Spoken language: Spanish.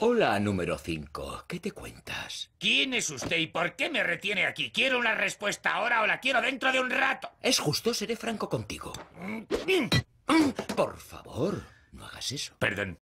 Hola, número 5. ¿Qué te cuentas? ¿Quién es usted y por qué me retiene aquí? Quiero una respuesta ahora o la quiero dentro de un rato. Es justo, seré franco contigo. Mm, mm, mm. Por favor, no hagas eso. Perdón.